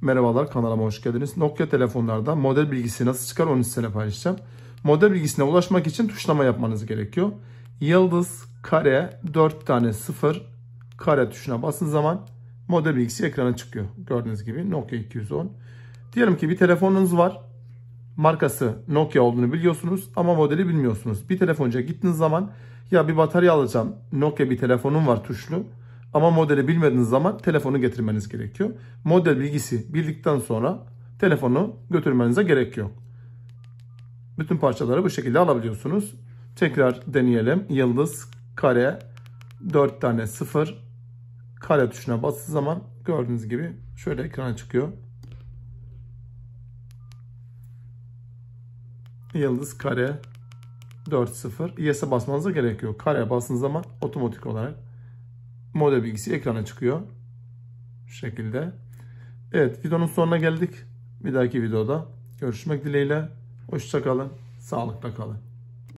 Merhabalar kanalıma hoş geldiniz. Nokia telefonlarda model bilgisi nasıl çıkar onu size paylaşacağım. Model bilgisine ulaşmak için tuşlama yapmanız gerekiyor. Yıldız, kare, 4 tane 0, kare tuşuna basın zaman model bilgisi ekrana çıkıyor. Gördüğünüz gibi Nokia 210. Diyelim ki bir telefonunuz var. Markası Nokia olduğunu biliyorsunuz ama modeli bilmiyorsunuz. Bir telefonca gittiğiniz zaman ya bir batarya alacağım. Nokia bir telefonum var tuşlu. Ama modeli bilmediğiniz zaman telefonu getirmeniz gerekiyor. Model bilgisi bildikten sonra telefonu götürmenize gerek yok. Bütün parçaları bu şekilde alabiliyorsunuz. Tekrar deneyelim. Yıldız, kare, 4 tane 0 kare tuşuna bastığı zaman gördüğünüz gibi şöyle ekran çıkıyor. Yıldız, kare, 4, 0. ES'e basmanıza gerek yok. Kareye bastığınız zaman otomatik olarak model bilgisi ekrana çıkıyor. Şu şekilde. Evet videonun sonuna geldik. Bir dahaki videoda görüşmek dileğiyle. Hoşçakalın. Sağlıkla kalın.